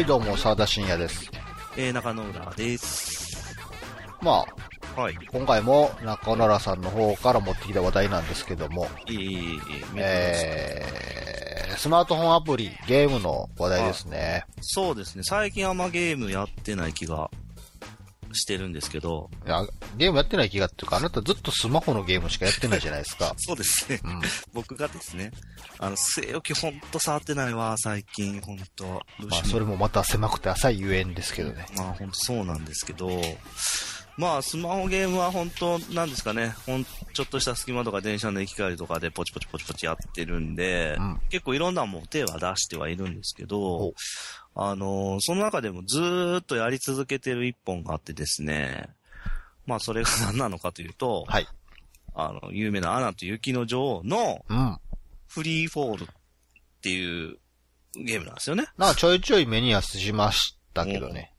はいどうも澤田信也ですえー、中野浦ですまあ、はい、今回も中野浦さんの方から持ってきた話題なんですけどもいいいいいいえー、スマートフォンアプリゲームの話題ですねそうですね最近あんまゲームやってない気がしてるんですけど。いや、ゲームやってない気がっていうか、あなたずっとスマホのゲームしかやってないじゃないですか。そうですね、うん。僕がですね、あの、据え置きほんと触ってないわ、最近、ほんと。まあ、それもまた狭くて浅いゆえんですけどね。まあ、ほんとそうなんですけど、まあ、スマホゲームは本当、なんですかね、ほん、ちょっとした隙間とか電車の行き帰りとかでポチポチポチポチやってるんで、うん、結構いろんなもん手は出してはいるんですけど、あの、その中でもずっとやり続けてる一本があってですね、まあ、それが何なのかというと、はい。あの、有名なアナと雪の女王の、うん。フリーフォールっていうゲームなんですよね。なんかちょいちょい目にはしましたけどね。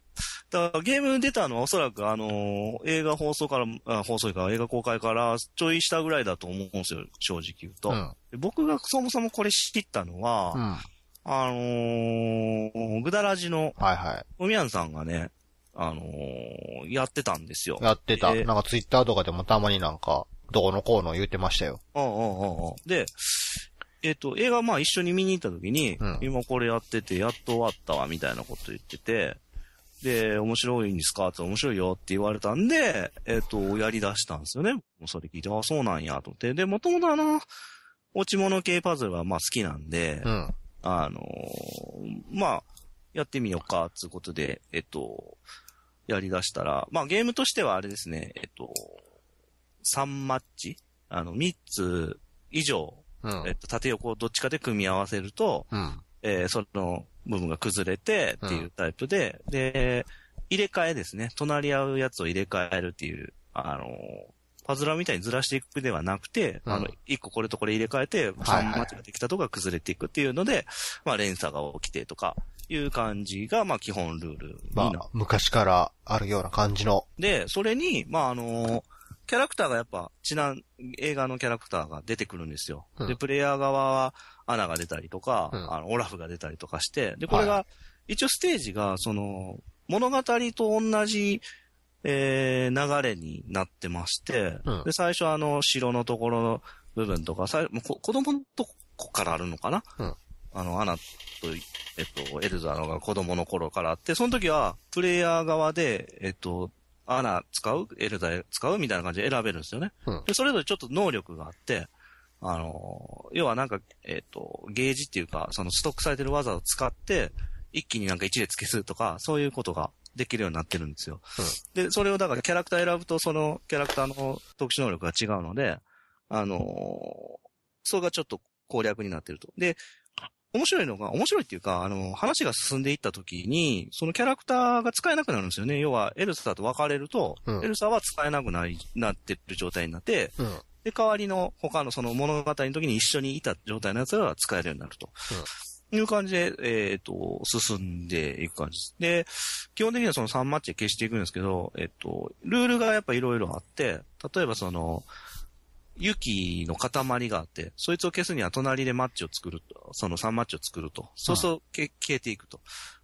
だからゲーム出たのはおそらくあのー、映画放送から、あ放送から映画公開からちょい下ぐらいだと思うんですよ、正直言うと。うん、僕がそもそもこれ知ったのは、うん、あのー、ぐだらじの、はいはい。おみやんさんがね、あのー、やってたんですよ。やってた。なんかツイッターとかでもたまになんか、どこのこうの言ってましたよ。うんうんうんうん。で、えっ、と、映画まあ一緒に見に行った時に、うん、今これやってて、やっと終わったわ、みたいなこと言ってて、で、面白いんですかって面白いよって言われたんで、えっ、ー、と、やり出したんですよね。それ聞いて、あ、そうなんや、と思って。で、もともとあの、落ち物系パズルはまあ好きなんで、うん、あのー、まあ、やってみようか、つうことで、えっ、ー、と、やり出したら、まあゲームとしてはあれですね、えっ、と、3マッチあの、3つ以上、うん、えっと、縦横どっちかで組み合わせると、うん、えー、その、部分が崩れてっていうタイプで、うん、で、入れ替えですね。隣り合うやつを入れ替えるっていう、あのパズラみたいにずらしていくではなくて、うん、あの、一個これとこれ入れ替えて、3ッチができたとが崩れていくっていうので、はいはい、まあ連鎖が起きてとか、いう感じが、まあ基本ルールなまあ、昔からあるような感じの。で、それに、まああのー、キャラクターがやっぱ、ちなん、映画のキャラクターが出てくるんですよ。うん、で、プレイヤー側は、アナが出たりとか、うん、あの、オラフが出たりとかして、で、これが、はい、一応ステージが、その、物語と同じ、えー、流れになってまして、うん、で、最初あの、城のところの部分とか、最もう子供のとこからあるのかな、うん、あの、アナと、えっと、エルザのが子供の頃からあって、その時は、プレイヤー側で、えっと、アナ使うエルダ使うみたいな感じで選べるんですよね。うん、で、それぞれちょっと能力があって、あの、要はなんか、えっ、ー、と、ゲージっていうか、そのストックされてる技を使って、一気になんか一列消すとか、そういうことができるようになってるんですよ。うん、で、それをだからキャラクター選ぶと、そのキャラクターの特殊能力が違うので、あのー、それがちょっと攻略になってると。で、面白いのが、面白いっていうか、あの、話が進んでいった時に、そのキャラクターが使えなくなるんですよね。要は、エルサと別れると、うん、エルサは使えなくなり、なってる状態になって、うん、で、代わりの他のその物語の時に一緒にいた状態のやつらは使えるようになると。うん、いう感じで、えっ、ー、と、進んでいく感じです。で、基本的にはその3マッチで消していくんですけど、えっ、ー、と、ルールがやっぱいろいろあって、例えばその、雪の塊があって、そいつを消すには隣でマッチを作ると、その3マッチを作ると。そうすると消えていくと。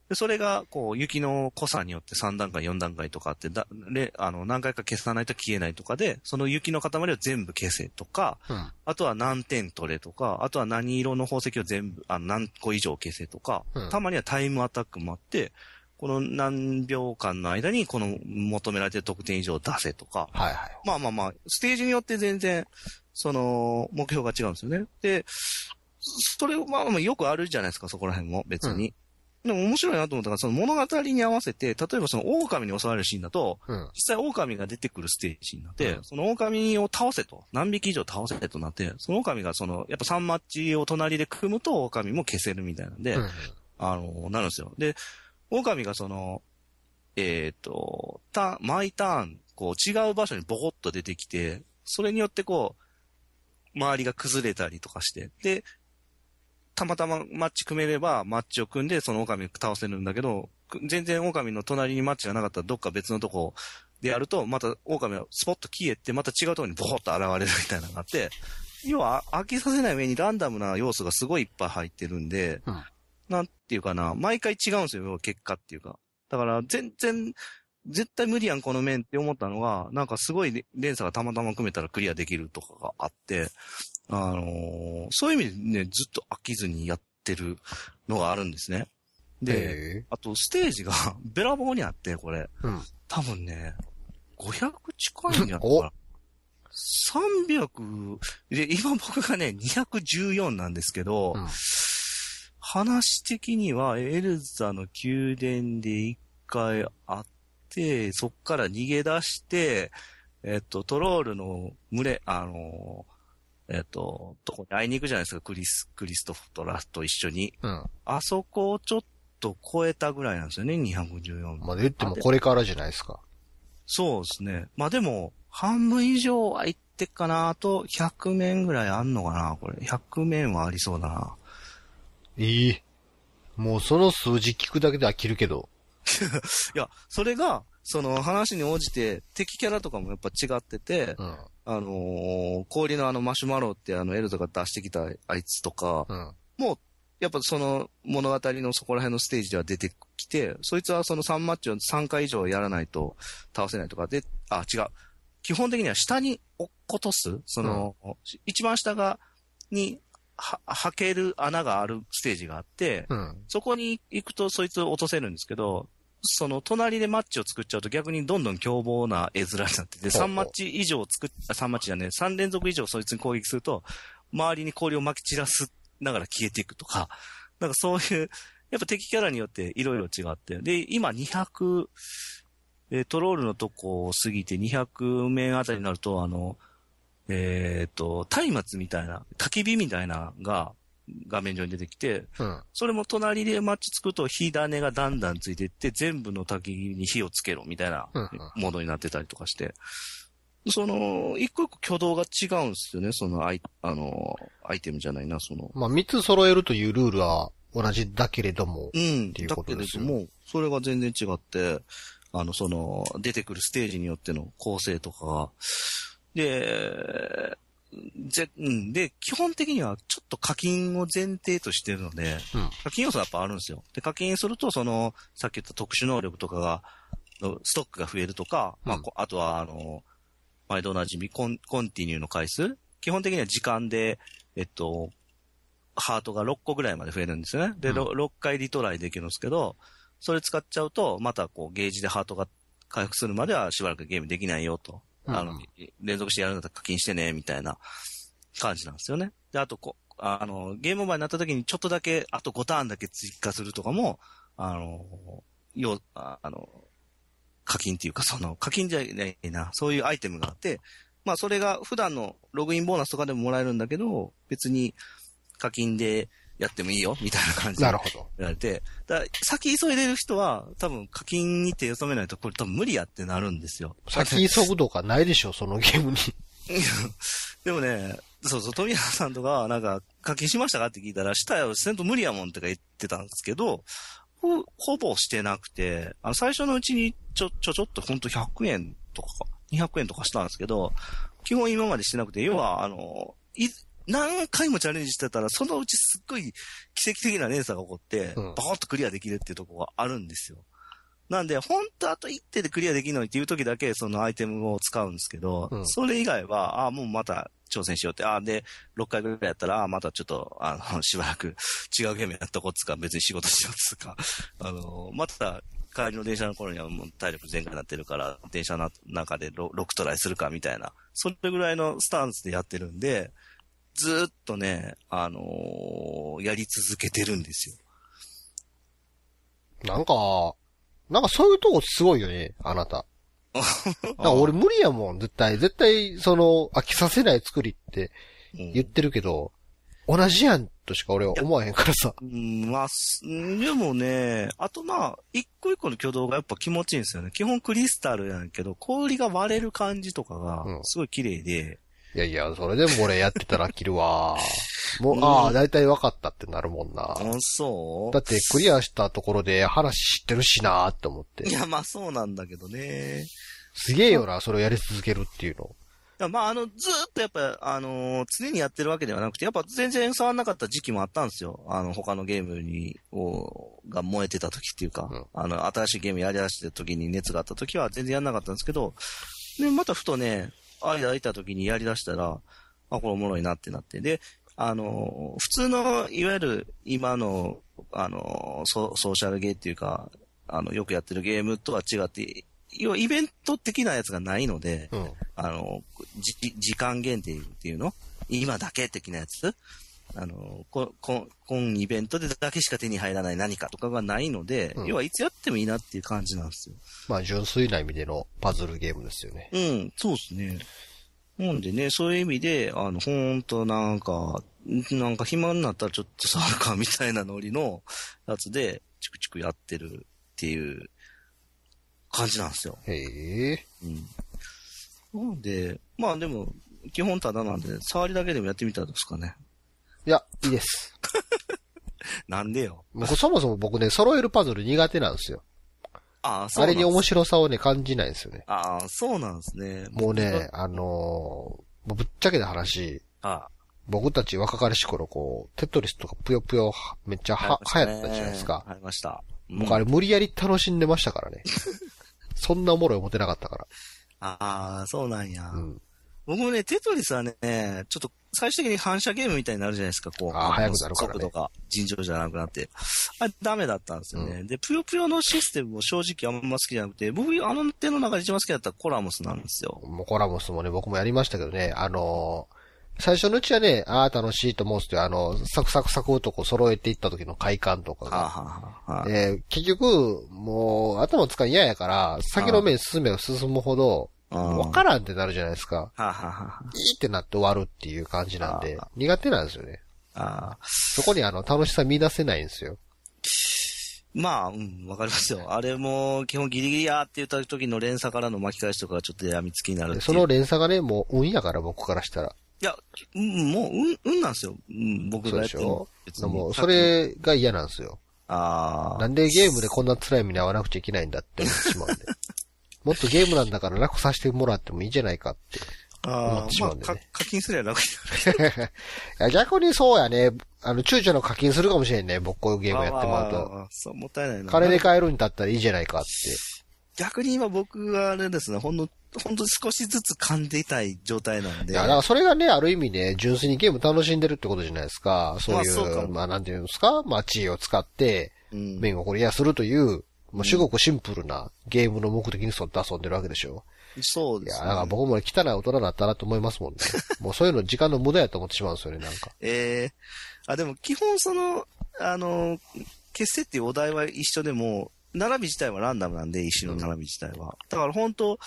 で、それが、こう、雪の濃さによって3段階、4段階とかあって、だ、れ、あの、何回か消さないと消えないとかで、その雪の塊を全部消せとか、うん、あとは何点取れとか、あとは何色の宝石を全部、あの、何個以上消せとか、うん、たまにはタイムアタックもあって、この何秒間の間にこの求められてる得点以上を出せとか。はいはい。まあまあまあ、ステージによって全然、その、目標が違うんですよね。で、それ、まあまあよくあるじゃないですか、そこら辺も、別に。うん、でも面白いなと思ったから、その物語に合わせて、例えばその狼に襲われるシーンだと、うん、実際狼が出てくるステージになって、うん、その狼を倒せと、何匹以上倒せとなって、その狼がその、やっぱ3マッチを隣で組むと狼も消せるみたいなんで、あの、なるんですよ。で、狼がその、えっ、ー、と、た、マイ毎ターン、こう違う場所にボコッと出てきて、それによってこう、周りが崩れたりとかして、で、たまたまマッチ組めれば、マッチを組んで、その狼倒せるんだけど、全然狼の隣にマッチがなかったら、どっか別のとこでやると、また狼はスポッと消えて、また違うとこにボコッと現れるみたいなのがあって、要は飽きさせない上にランダムな要素がすごいいっぱい入ってるんで、うん、なんていうかな、毎回違うんですよ、結果っていうか。だから全然、絶対無理やん、この面って思ったのが、なんかすごい連鎖がたまたま組めたらクリアできるとかがあって、あのー、そういう意味でね、ずっと飽きずにやってるのがあるんですね。で、あとステージが べらぼうにあって、これ。うん、多分ね、500近いんやったら。300、で、今僕がね、214なんですけど、うん話的には、エルザの宮殿で一回会って、そっから逃げ出して、えっと、トロールの群れ、あの、えっと、とこに会いに行くじゃないですか、クリス、クリストフトラと一緒に。うん。あそこをちょっと超えたぐらいなんですよね、214。まあ、言ってもこれからじゃないですか。そうですね。まあでも、半分以上は行ってっかなあと100面ぐらいあんのかなこれ。100面はありそうだな。いい。もうその数字聞くだけで飽きるけど。いや、それが、その話に応じて敵キャラとかもやっぱ違ってて、うん、あのー、氷のあのマシュマロってあのエルドが出してきたあいつとか、うん、もう、やっぱその物語のそこら辺のステージでは出てきて、そいつはその3マッチを3回以上やらないと倒せないとかで、あ、違う。基本的には下に落っことす、その、うん、一番下が、には、はける穴があるステージがあって、うん、そこに行くとそいつを落とせるんですけど、その隣でマッチを作っちゃうと逆にどんどん凶暴な絵面になってて、3マッチ以上作っ、3マッチじゃねえ、3連続以上そいつに攻撃すると、周りに氷を撒き散らすながら消えていくとか、なんかそういう、やっぱ敵キャラによっていろいろ違って、で、今200、えトロールのとこを過ぎて200面あたりになると、あの、えー、っと、松明みたいな、焚き火みたいなが、画面上に出てきて、うん、それも隣でマッチつくと火種がだんだんついていって、全部の焚き火に火をつけろみたいなものになってたりとかして、その、一個一個挙動が違うんですよね、そのアイ、あの、アイテムじゃないな、その。まあ、三つ揃えるというルールは同じだけれども、うん、っていうことですよだけれども、それが全然違って、あの、その、出てくるステージによっての構成とかで、ぜ、うん。で、基本的にはちょっと課金を前提としてるので、うん、課金要素はやっぱあるんですよ。で、課金すると、その、さっき言った特殊能力とかが、ストックが増えるとか、うん、まあ、あとは、あの、毎度おなじみコン、コンティニューの回数基本的には時間で、えっと、ハートが6個ぐらいまで増えるんですよね。で、うん、6回リトライできるんですけど、それ使っちゃうと、またこうゲージでハートが回復するまではしばらくゲームできないよと。あの、連続してやるんだったら課金してね、みたいな感じなんですよね。で、あとこ、あの、ゲームオーバーになった時にちょっとだけ、あと5ターンだけ追加するとかも、あの、よ、あの、課金っていうか、その、課金じゃないな、そういうアイテムがあって、まあそれが普段のログインボーナスとかでももらえるんだけど、別に課金でやってもいいよ、みたいな感じで。なるほど。やられて、だ先急いでる人は、多分課金に手を染めないと、これ多分無理やってなるんですよ。先急ぐとかないでしょ、そのゲームに。でもね、そうそう、富原さんとか、なんか、課金しましたかって聞いたら、したよ、せんと無理やもんとか言ってたんですけど、ほ、ほぼしてなくて、あの、最初のうちにちょ、ちょ、ちょっとほんと100円とか、200円とかしたんですけど、基本今までしてなくて、要は、あの、何回もチャレンジしてたら、そのうちすっごい奇跡的な連鎖が起こって、バコッとクリアできるっていうとこがあるんですよ。なんで、ほんとあと一手でクリアできのにっていう時だけ、そのアイテムを使うんですけど、うん、それ以外は、ああ、もうまた挑戦しようって、ああ、で、6回ぐらいやったら、ああ、またちょっと、あの、しばらく違うゲームやっとこうっつか、別に仕事しようっつか、あの、また、帰りの電車の頃にはもう体力全開になってるから、電車の中で 6, トライするかみたいな、それぐらいのスタンスでやってるんで、ずっとね、あのー、やり続けてるんですよ。なんか、なんかそういうとこすごいよね、あなた。なんか俺無理やもん、絶対。絶対、その、飽きさせない作りって言ってるけど、うん、同じやんとしか俺は思わへんからさ。うん、まあ、でもね、あとまあ、一個一個の挙動がやっぱ気持ちいいんですよね。基本クリスタルやんけど、氷が割れる感じとかが、すごい綺麗で、うんいやいや、それでも俺やってたら切るわ。もう、ああ、だいたい分かったってなるもんな。あ、そうだってクリアしたところで話知ってるしなーって思って。いや、まあそうなんだけどね。すげえよな、それをやり続けるっていうの。いや、まあ、あの、ずっとやっぱ、あのー、常にやってるわけではなくて、やっぱ全然触んなかった時期もあったんですよ。あの、他のゲームに、を、が燃えてた時っていうか、うん、あの、新しいゲームやりだしてた時に熱があった時は全然やんなかったんですけど、で、またふとね、間空いた時にやり出したら、あ、これおもろいなってなって。で、あの、普通の、いわゆる今の、あの、ソソーシャルゲーっていうか、あの、よくやってるゲームとは違って、要はイベント的なやつがないので、うん、あの、時間限定っていうの今だけ的なやつあの、こ、こ、今イベントでだけしか手に入らない何かとかがないので、うん要はいつやってもいいなっていう感じなんですよ。まあ、純粋な意味でのパズルゲームですよね。うん、そうですね。なんでね、そういう意味で、あの、ほんとなんか、なんか暇になったらちょっと触るかみたいなノリのやつで、チクチクやってるっていう感じなんですよ。へえ。うん。なんで、まあでも、基本ただなんで、触りだけでもやってみたらどうですかね。いや、いいです。なんでよ。もそもそも僕ね、揃えるパズル苦手なんですよ。ああ、そうあれに面白さをね、感じないんですよね。ああ、そうなんですね。もうね、あのー、ぶっちゃけた話。ああ僕たち若かりし頃、こう、テトリスとかぷよぷよめっちゃは、流行ったじゃないですか。流行りました。うん、僕あれ無理やり楽しんでましたからね。そんなおもろい思ってなかったから。ああ、そうなんや。うん。僕もね、テトリスはね、ちょっと最終的に反射ゲームみたいになるじゃないですか、こう。あ速くなるから、ね、速度が尋常じゃなくなって。あれダメだったんですよね。うん、で、ぷよぷよのシステムも正直あんま好きじゃなくて、僕、あの手の中で一番好きだったコラモスなんですよ。もうコラモスもね、僕もやりましたけどね、あのー、最初のうちはね、ああ、楽しいと思うんですけど、あの、サクサクサクとこう揃えていった時の快感とかが。ははは結局、もう、頭使い嫌やから、先の面進めば進むほど、わからんってなるじゃないですか。はははーってなって終わるっていう感じなんで、苦手なんですよね。ああ。そこにあの、楽しさ見出せないんですよ。まあ、うん、わかりますよ。あれも、基本ギリギリやーって言った時の連鎖からの巻き返しとかちょっとやみつきになるその連鎖がね、もう運やから僕からしたら。いや、うん、もう運、運なんですよ。うん、僕がやっても。別に。もう、それが嫌なんですよ。ああ。なんでゲームでこんな辛い目に遭わなくちゃいけないんだって思ってしまうんで。もっとゲームなんだから楽させてもらってもいいんじゃないかって思ってしまうんで、ね、まあ、課金すれば楽になる。逆にそうやね。あの、躊躇の課金するかもしれんね。僕こういうゲームやってもらうと。ああそう、もったいないな。金で買えるんだったらいいじゃないかって。逆に今僕はあれですね、ほんの、ほんと少しずつ噛んでいたい状態なんで。いや、だからそれがね、ある意味ね、純粋にゲーム楽しんでるってことじゃないですか。そういう、まあ、まあ、なんていうんですか、まあ、地位を使って、面を掘りやするというまあ、主語シンプルなゲームの目的に沿って遊んでるわけでしょ。そうです、ね。いや、だから僕も汚い大人だったなと思いますもんね。もうそういうの時間の無駄やと思ってしまうんですよね、なんか。ええー、あ、でも基本その、あの、決しっていうお題は一緒でも、並び自体はランダムなんで、石の並び自体は。うん、だから本当、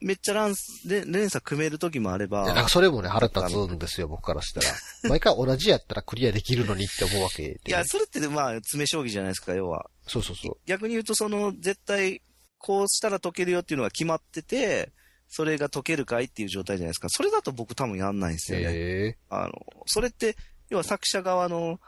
めっちゃラン、連鎖組める時もあれば。なんかそれもね、腹立つんですよ、僕からしたら。毎回同じやったらクリアできるのにって思うわけ、ね、いや、それってまあ、詰将棋じゃないですか、要は。そうそうそう。逆に言うと、その、絶対、こうしたら解けるよっていうのが決まってて、それが解けるかいっていう状態じゃないですか。それだと僕多分やんないんですよね。ー、あの、それって、要は作者側の、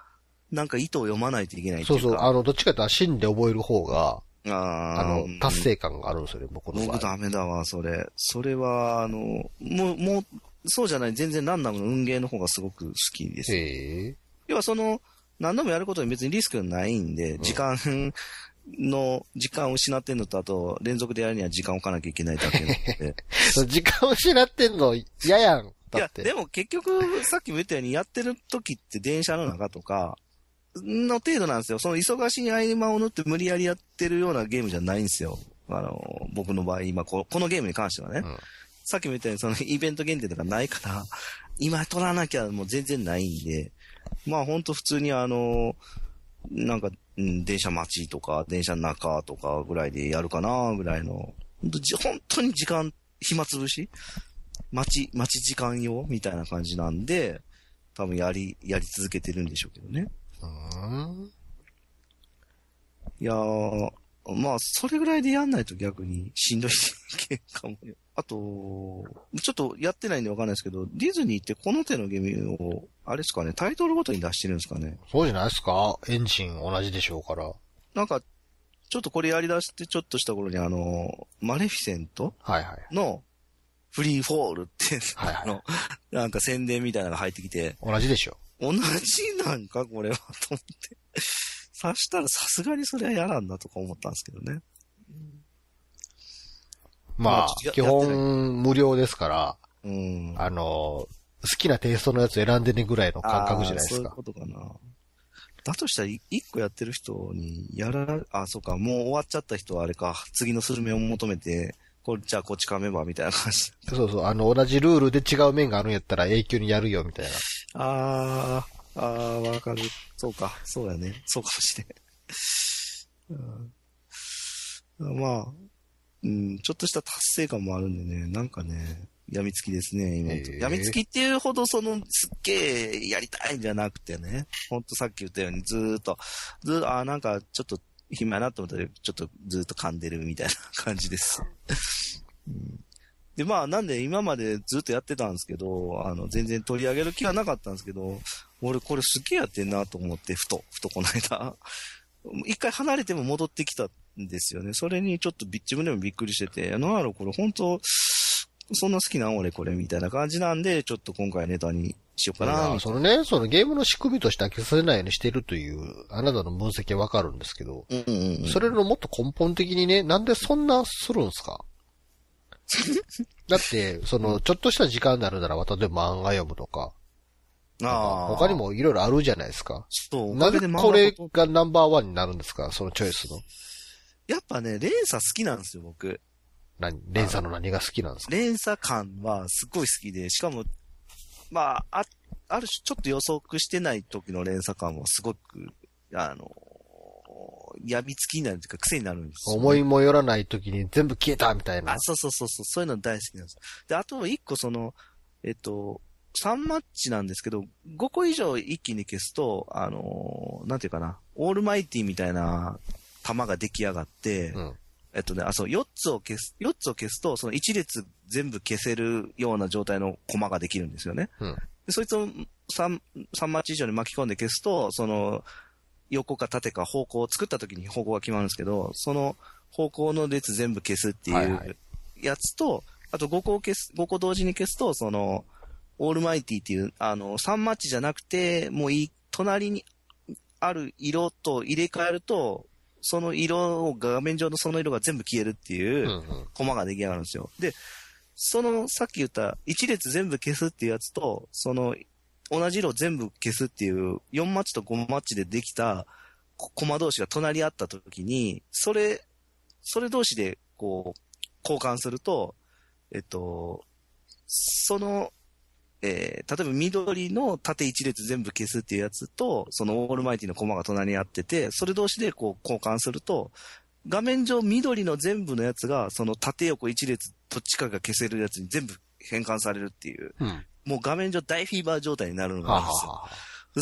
なんか意図を読まないといけないそうそう、あの、どっちかというとんで覚える方が、ああの、達成感があるんですよね、僕の場合。僕ダメだわ、それ。それは、あの、もう、もう、そうじゃない、全然ランダムの運ゲーの方がすごく好きです。へ要はその、何度もやることに別にリスクないんで、時間の、時間を失ってんのと、あと、連続でやるには時間を置かなきゃいけないだけなので。時間を失ってんの、嫌やん。いや、でも結局、さっきも言ったように、やってる時って電車の中とか、の程度なんですよ。その忙しい合間を縫って無理やりやってるようなゲームじゃないんですよ。あの、僕の場合、今こ、このゲームに関してはね。うん、さっきも言ったように、そのイベント限定とかないから、今取らなきゃもう全然ないんで、まあほんと普通にあの、なんか、電車待ちとか、電車の中とかぐらいでやるかな、ぐらいの、本当に時間、暇つぶし待ち、待ち時間用みたいな感じなんで、多分やり、やり続けてるんでしょうけどね。いやー、まあ、それぐらいでやんないと逆にしんどい結果も。あと、ちょっとやってないんでわかんないですけど、ディズニーってこの手のゲームを、あれですかね、タイトルごとに出してるんですかね。そうじゃないですかエンジン同じでしょうから。なんか、ちょっとこれやり出してちょっとした頃にあの、マレフィセントはいはい。の、フリーフォールって、はいはい、あ の、なんか宣伝みたいなのが入ってきて。同じでしょ。同じなんかこれはと思って。刺したらさすがにそれは嫌なんだとか思ったんですけどね。まあ、基本無料ですから、うん、あの、好きなテイストのやつ選んでねぐらいの感覚じゃないですか。そういうことかな。だとしたら、一個やってる人にやら、あ、そうか、もう終わっちゃった人はあれか、次のスルメを求めて、こっちはこっちかメンバーみたいな感じ。そうそう、あの、同じルールで違う面があるんやったら永久にやるよ、みたいな。あー、あー、わかる。そうか、そうやね。そうかもしれん。うん、まあ、うん、ちょっとした達成感もあるんでね、なんかね、病みつきですね、今、え病みつきっていうほど、その、すっげえやりたいんじゃなくてね、ほんとさっき言ったように、ずーっと、ずーああ、なんか、ちょっと暇なと思ったら、ちょっとずっと噛んでるみたいな感じです。うん、で、まあ、なんで今までずっとやってたんですけど、あの、全然取り上げる気はなかったんですけど、俺これすげえやってんなと思って、ふと、ふとこの間。一回離れても戻ってきたんですよね。それにちょっと自分でもびっくりしてて、なんやろ、これ本当そんな好きなん俺これみたいな感じなんで、ちょっと今回ネタにしようかな。そのね、そのゲームの仕組みとして飽きさせないようにしてるという、あなたの分析はわかるんですけど、うんうんうん、それのもっと根本的にね、なんでそんなするんすか だって、その、ちょっとした時間になるなら、例えば漫画読むとか、ああ。他にもいろいろあるじゃないですか。そう。なんでこれがナンバーワンになるんですかそのチョイスの。やっぱね、連鎖好きなんですよ、僕。何連鎖の何が好きなんですか連鎖感はすっごい好きで、しかもまあ、あ、ある種ちょっと予測してない時の連鎖感はすごく、あの、やみつきになるというか癖になるんです思いもよらない時に全部消えたみたいな。あ、そうそうそうそう、そういうの大好きなんです。で、あと一個その、えっと、3マッチなんですけど、5個以上一気に消すと、あのなんていうかな、オールマイティみたいな弾が出来上がって、うん、えっとね、あ、そう、4つを消す、四つを消すと、その1列全部消せるような状態のコマができるんですよね。うん、でそいつを3、3マッチ以上に巻き込んで消すと、その、横か縦か方向を作った時に方向が決まるんですけど、その方向の列全部消すっていうやつと、はいはい、あと5個消す、五個同時に消すと、その、オールマイティっていう、あの、3マッチじゃなくて、もういい、隣にある色と入れ替えると、その色を、画面上のその色が全部消えるっていう、コマが出来上がるんですよ。で、その、さっき言った1列全部消すっていうやつと、その、同じ色全部消すっていう、4マッチと5マッチでできた、コマ同士が隣り合った時に、それ、それ同士で、こう、交換すると、えっと、そのえー、例えば緑の縦一列全部消すっていうやつと、そのオールマイティのコマが隣にあってて、それ同士でこう交換すると、画面上緑の全部のやつが、その縦横一列どっちかが消せるやつに全部変換されるっていう、うん、もう画面上大フィーバー状態になるのがあるんですよ。はは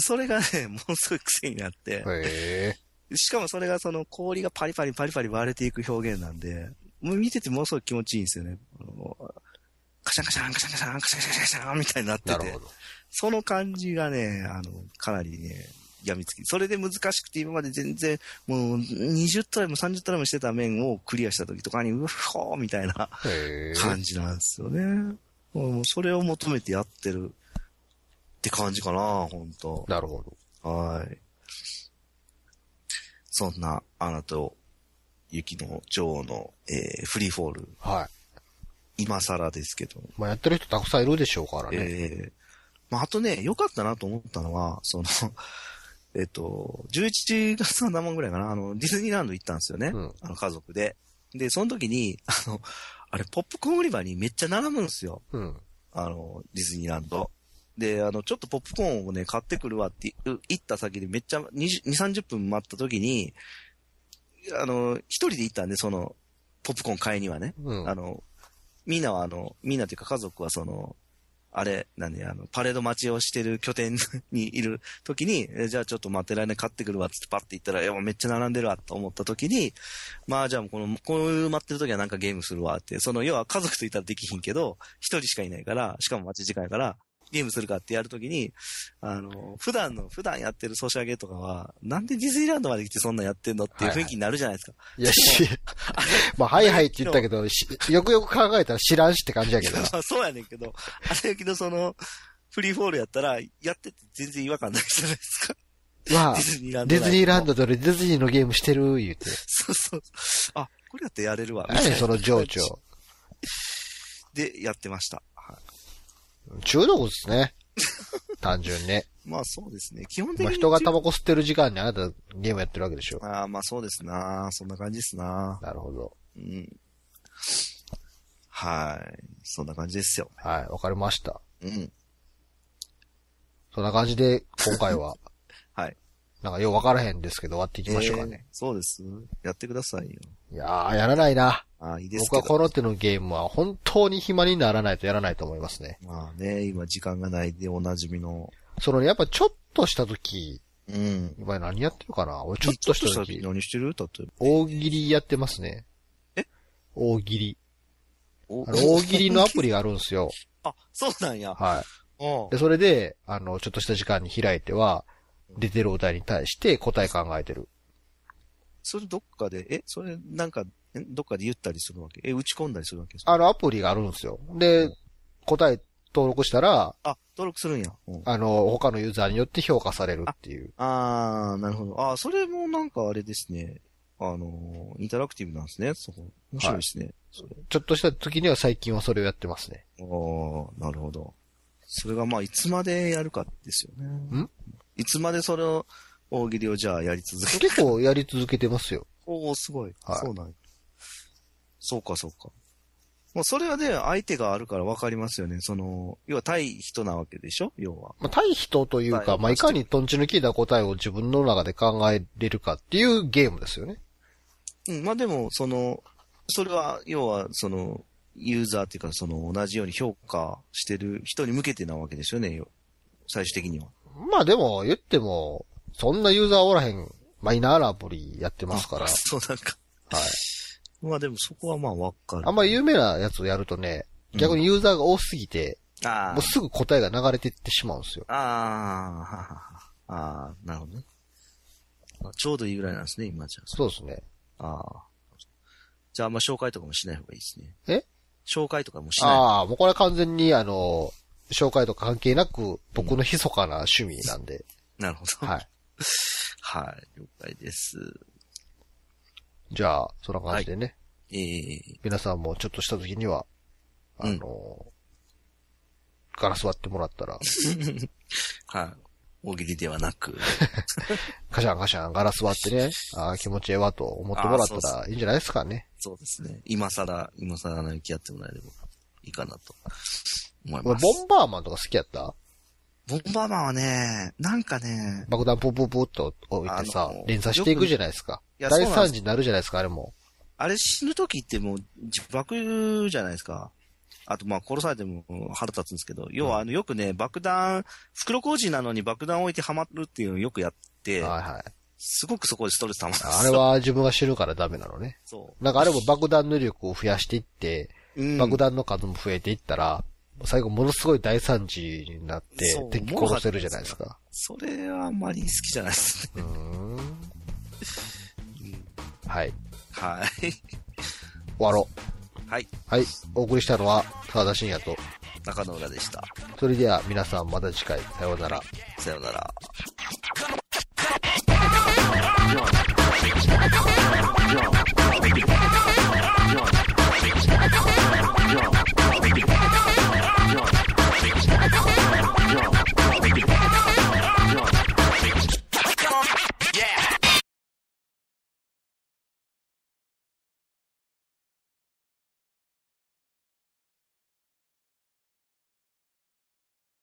それがね、ものすごい癖になって、しかもそれがその氷がパリパリパリパリ割れていく表現なんで、もう見ててものすごい気持ちいいんですよね。カシャンカシャン、カシャンカシャン、カシャンカシャンカシャンみたいになってて、その感じがね、あの、かなりね、やみつき。それで難しくて今まで全然、もう20トライも30トライもしてた面をクリアした時とかに、うほーみたいな感じなんですよね。もうそれを求めてやってるって感じかな、んと。なるほど。はい。そんな、あなたを、雪の女王の、えー、フリーフォール。はい。今更ですけど。まあやってる人たくさんいるでしょうからね。ええー、まああとね、良かったなと思ったのは、その えっと、11月の万ぐらいかな、あの、ディズニーランド行ったんですよね。うん、あの、家族で。で、その時に、あの、あれ、ポップコーン売り場にめっちゃ並ぶんですよ。うん。あの、ディズニーランド。で、あの、ちょっとポップコーンをね、買ってくるわって行った先でめっちゃ2 30分待った時に、あの、一人で行ったんで、その、ポップコーン買いにはね。うん、あの、みんなはあの、みんなというか家族はその、あれ、何、あの、パレード待ちをしてる拠点にいる時に、えじゃあちょっと待ってられない買ってくるわ、つってパッて行ったら、いや、めっちゃ並んでるわ、と思った時に、まあじゃあこの、こういう待ってる時はなんかゲームするわ、って、その、要は家族といたらできひんけど、一人しかいないから、しかも待ち時間やから、ゲームするかってやるときに、あの、普段の、普段やってるソシャゲとかは、なんでディズニーランドまで来てそんなんやってんのっていう雰囲気になるじゃないですか。はいはい、いや、まあ、はいはいって言ったけど、よくよく考えたら知らんしって感じやけど。そうやねんけど、あれやけどその、フリーフォールやったら、やってて全然違和感ないじゃないですか。まあ、ディズニーランド。ディズニーランドとディズニーのゲームしてる、言うて。そうそう。あ、これやってやれるわ。何その情緒。で、やってました。中毒ですね。単純ね。まあそうですね。基本的に。まあ人がタバコ吸ってる時間にあなたゲームやってるわけでしょ。ああ、まあそうですな。そんな感じですな。なるほど。うん。はい。そんな感じですよ。はい、わかりました。うん。そんな感じで、今回は。はい。なんかようわからへんですけど、終わっていきましょうかね。えー、そうです。やってくださいよ。いやー、やらないな。あいいです僕はこの手のゲームは本当に暇にならないとやらないと思いますね。まあね、今時間がないでおなじみの。そのね、やっぱちょっとした時、うん。今何やってるかな俺ちょっとした時、何してる例えば。大喜利やってますね。え大喜利。大喜利のアプリがあるんですよ。あ、そうなんや。はい。うん。で、それで、あの、ちょっとした時間に開いては、出てるお題に対して答え考えてる。それどっかで、え、それなんか、どっかで言ったりするわけえ、打ち込んだりするわけあの、アプリがあるんですよ。で、答え登録したら、あ、登録するんや。うんあの、他のユーザーによって評価されるっていう。あー、なるほど。あー、それもなんかあれですね。あのー、インタラクティブなんですね。そこ。面白いですね。それちょっとした時には最近はそれをやってますね。ああ、なるほど。それがまあ、いつまでやるかですよね。んいつまでそれを、大喜利をじゃあやり続ける。結構やり続けてますよ。おお、すごい。はいそうなんやそうか、そうか。もうそれはね、相手があるから分かりますよね。その、要は対人なわけでしょ要は。まあ、対人というか、まあ、いかにトンチの効いた答えを自分の中で考えれるかっていうゲームですよね。うん、まあでも、その、それは、要は、その、ユーザーっていうか、その、同じように評価してる人に向けてなわけですよね、最終的には。まあでも、言っても、そんなユーザーおらへん、マイナーラボリやってますから。そうなんか。はい。まあでもそこはまあわかる。あんまり有名なやつをやるとね、逆にユーザーが多すぎて、うん、あもうすぐ答えが流れてってしまうんですよ。ああ、ああ、なるほどね。ちょうどいいぐらいなんですね、今じゃ。そうですね。ああ。じゃああんま紹介とかもしない方がいいですね。え紹介とかもしない。ああ、もうこれは完全にあの、紹介とか関係なく、僕の密かな趣味なんで。うん、なるほど。はい。はい、了解です。じゃあ、そんな感じでね。はい、え皆さんもちょっとした時には、あのうん、ガラス割ってもらったら。はい。大喜利ではなく。カシャンカシャンガラス割ってね、あ気持ちええわと思ってもらったらいいんじゃないですかね。そうですね。今更、今更の気合ってもらえればいいかなと思います。ボンバーマンとか好きやったボンバーマンはね、なんかね、爆弾ポーポーポーっと置いてさ、連鎖していくじゃないですか。や大惨事になるじゃないですか、あれも。あれ死ぬ時ってもう自爆じゃないですか。あとまあ殺されても腹立つんですけど、要はあのよくね、爆弾、袋工事なのに爆弾置いてハマるっていうのをよくやって、はいはい。すごくそこでストレス溜まるあれは自分が死ぬからダメなのね。そう。なんかあれも爆弾の力を増やしていって、うん、爆弾の数も増えていったら、最後ものすごい大惨事になって、敵殺せるじゃないですか。それはあんまり好きじゃないですね。うんはい。はい。終わろう。はい。はい。お送りしたのは、沢田信也と、中野浦でした。それでは皆さんまた次回、さようなら。さようなら。